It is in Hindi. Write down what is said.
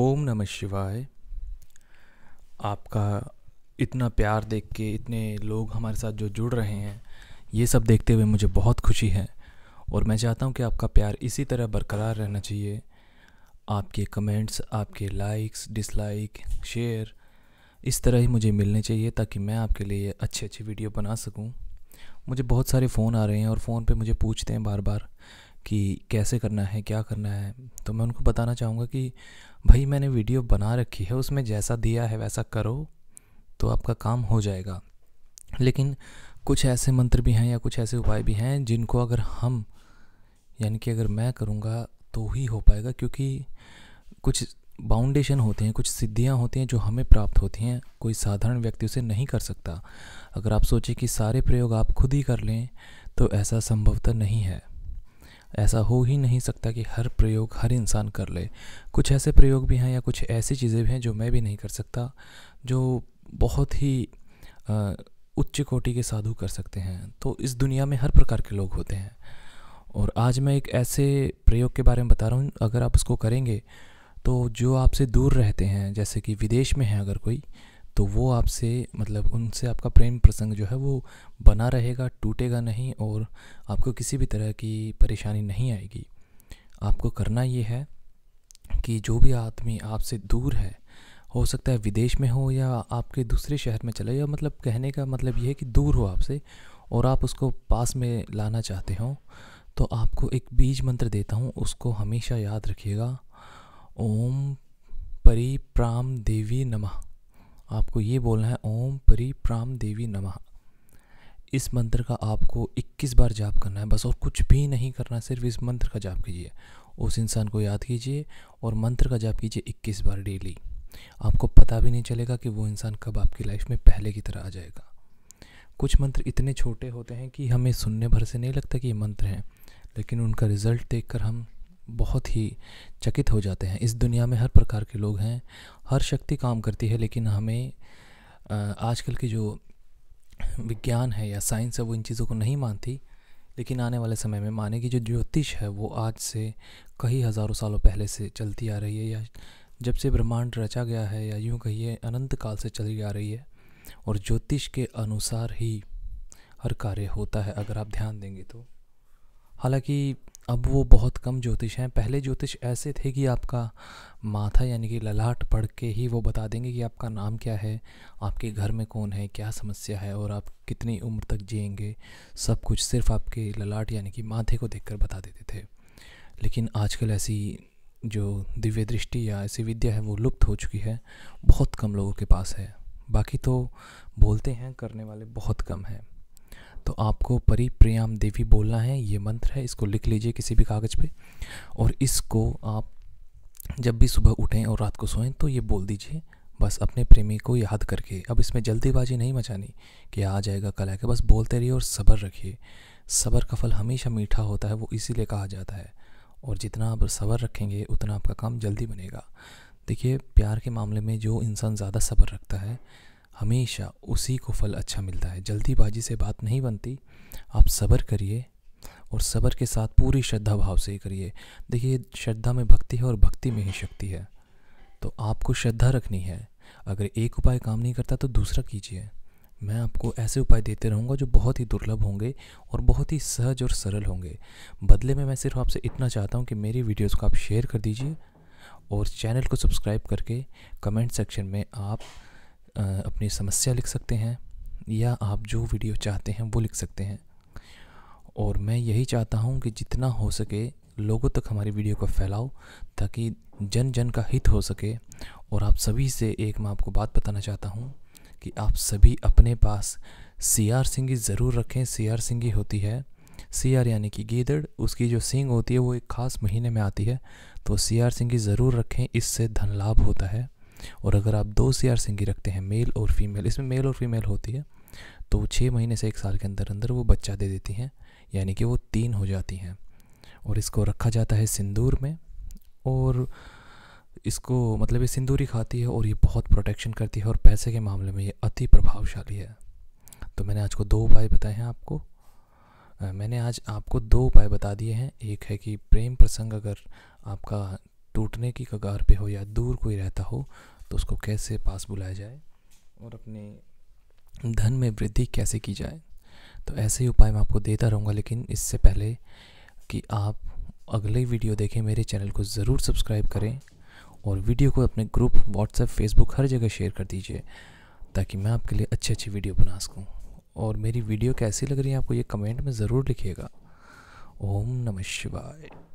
ओम नमः शिवाय आपका इतना प्यार देख के इतने लोग हमारे साथ जो जुड़ रहे हैं ये सब देखते हुए मुझे बहुत खुशी है और मैं चाहता हूँ कि आपका प्यार इसी तरह बरकरार रहना चाहिए आपके कमेंट्स आपके लाइक्स डिसलाइक शेयर इस तरह ही मुझे मिलने चाहिए ताकि मैं आपके लिए अच्छी अच्छी वीडियो बना सकूँ मुझे बहुत सारे फ़ोन आ रहे हैं और फ़ोन पे मुझे पूछते हैं बार बार कि कैसे करना है क्या करना है तो मैं उनको बताना चाहूँगा कि भाई मैंने वीडियो बना रखी है उसमें जैसा दिया है वैसा करो तो आपका काम हो जाएगा लेकिन कुछ ऐसे मंत्र भी हैं या कुछ ऐसे उपाय भी हैं जिनको अगर हम यानी कि अगर मैं करूँगा तो ही हो पाएगा क्योंकि कुछ बाउंडेशन होते हैं कुछ सिद्धियाँ होती हैं जो हमें प्राप्त होती हैं कोई साधारण व्यक्ति उसे नहीं कर सकता अगर आप सोचें कि सारे प्रयोग आप खुद ही कर लें तो ऐसा संभवतः नहीं है ऐसा हो ही नहीं सकता कि हर प्रयोग हर इंसान कर ले कुछ ऐसे प्रयोग भी हैं या कुछ ऐसी चीज़ें भी हैं जो मैं भी नहीं कर सकता जो बहुत ही उच्च कोटि के साधु कर सकते हैं तो इस दुनिया में हर प्रकार के लोग होते हैं और आज मैं एक ऐसे प्रयोग के बारे में बता रहा हूँ अगर आप उसको करेंगे तो जो आपसे दूर रहते हैं जैसे कि विदेश में हैं अगर कोई तो वो आपसे मतलब उनसे आपका प्रेम प्रसंग जो है वो बना रहेगा टूटेगा नहीं और आपको किसी भी तरह की परेशानी नहीं आएगी आपको करना ये है कि जो भी आदमी आपसे दूर है हो सकता है विदेश में हो या आपके दूसरे शहर में चले या मतलब कहने का मतलब ये है कि दूर हो आपसे और आप उसको पास में लाना चाहते हो तो आपको एक बीज मंत्र देता हूँ उसको हमेशा याद रखिएगा ओम परी प्राम देवी नमः आपको ये बोलना है ओम परी प्राम देवी नमः इस मंत्र का आपको 21 बार जाप करना है बस और कुछ भी नहीं करना सिर्फ इस मंत्र का जाप कीजिए उस इंसान को याद कीजिए और मंत्र का जाप कीजिए 21 बार डेली आपको पता भी नहीं चलेगा कि वो इंसान कब आपकी लाइफ में पहले की तरह आ जाएगा कुछ मंत्र इतने छोटे होते हैं कि हमें सुनने भर से नहीं लगता कि ये मंत्र हैं लेकिन उनका रिज़ल्ट देख कर हम बहुत ही चकित हो जाते हैं इस दुनिया में हर प्रकार के लोग हैं हर शक्ति काम करती है लेकिन हमें आजकल की जो विज्ञान है या साइंस है वो इन चीज़ों को नहीं मानती लेकिन आने वाले समय में माने की जो ज्योतिष है वो आज से कई हज़ारों सालों पहले से चलती आ रही है या जब से ब्रह्मांड रचा गया है या यूँ कहिए अनंत काल से चली आ रही है और ज्योतिष के अनुसार ही हर कार्य होता है अगर आप ध्यान देंगे तो हालांकि अब वो बहुत कम ज्योतिष हैं पहले ज्योतिष ऐसे थे कि आपका माथा यानी कि ललाट पढ़ के ही वो बता देंगे कि आपका नाम क्या है आपके घर में कौन है क्या समस्या है और आप कितनी उम्र तक जिएंगे सब कुछ सिर्फ आपके ललाट यानी कि माथे को देखकर बता देते थे लेकिन आजकल ऐसी जो दिव्य दृष्टि या ऐसी विद्या है वो लुप्त हो चुकी है बहुत कम लोगों के पास है बाकी तो बोलते हैं करने वाले बहुत कम हैं तो आपको प्रयाम देवी बोलना है ये मंत्र है इसको लिख लीजिए किसी भी कागज़ पे और इसको आप जब भी सुबह उठें और रात को सोएं तो ये बोल दीजिए बस अपने प्रेमी को याद करके अब इसमें जल्दीबाजी नहीं मचानी कि आ जाएगा कल आएगा बस बोलते रहिए और सब्र रखिए सब्र का फल हमेशा मीठा होता है वो इसीलिए कहा जाता है और जितना आप सब्र रखेंगे उतना आपका काम जल्दी बनेगा देखिए प्यार के मामले में जो इंसान ज़्यादा सब्र रखता है हमेशा उसी को फल अच्छा मिलता है जल्दीबाजी से बात नहीं बनती आप सब्र करिए और सब्र के साथ पूरी श्रद्धा भाव से ही करिए देखिए श्रद्धा में भक्ति है और भक्ति में ही शक्ति है तो आपको श्रद्धा रखनी है अगर एक उपाय काम नहीं करता तो दूसरा कीजिए मैं आपको ऐसे उपाय देते रहूँगा जो बहुत ही दुर्लभ होंगे और बहुत ही सहज और सरल होंगे बदले में मैं सिर्फ आपसे इतना चाहता हूँ कि मेरी वीडियोस को आप शेयर कर दीजिए और चैनल को सब्सक्राइब करके कमेंट सेक्शन में आप अपनी समस्या लिख सकते हैं या आप जो वीडियो चाहते हैं वो लिख सकते हैं और मैं यही चाहता हूँ कि जितना हो सके लोगों तक हमारी वीडियो को फैलाओ ताकि जन जन का हित हो सके और आप सभी से एक मैं आपको बात बताना चाहता हूँ कि आप सभी अपने पास सी आर सिंगी ज़रूर रखें सी आर सिंगी होती है सी आर यानी कि गीदड़ उसकी जो सिंग होती है वो एक ख़ास महीने में आती है तो सी आर सिंगी ज़रूर रखें इससे धन लाभ होता है और अगर आप दो सी आर सिंगी रखते हैं मेल और फीमेल इसमें मेल और फीमेल होती है तो छः महीने से एक साल के अंदर अंदर वो बच्चा दे देती हैं यानी कि वो तीन हो जाती हैं और इसको रखा जाता है सिंदूर में और इसको मतलब ये सिंदूरी खाती है और ये बहुत प्रोटेक्शन करती है और पैसे के मामले में ये अति प्रभावशाली है तो मैंने आज को दो उपाय बताए हैं आपको मैंने आज आपको दो उपाय बता दिए हैं एक है कि प्रेम प्रसंग अगर आपका टूटने की कगार पे हो या दूर कोई रहता हो तो उसको कैसे पास बुलाया जाए और अपने धन में वृद्धि कैसे की जाए तो ऐसे ही उपाय मैं आपको देता रहूँगा लेकिन इससे पहले कि आप अगले वीडियो देखें मेरे चैनल को ज़रूर सब्सक्राइब करें और वीडियो को अपने ग्रुप व्हाट्सएप फेसबुक हर जगह शेयर कर दीजिए ताकि मैं आपके लिए अच्छी अच्छी वीडियो बना सकूँ और मेरी वीडियो कैसी लग रही है आपको ये कमेंट में ज़रूर लिखिएगा ओम नमः शिवाय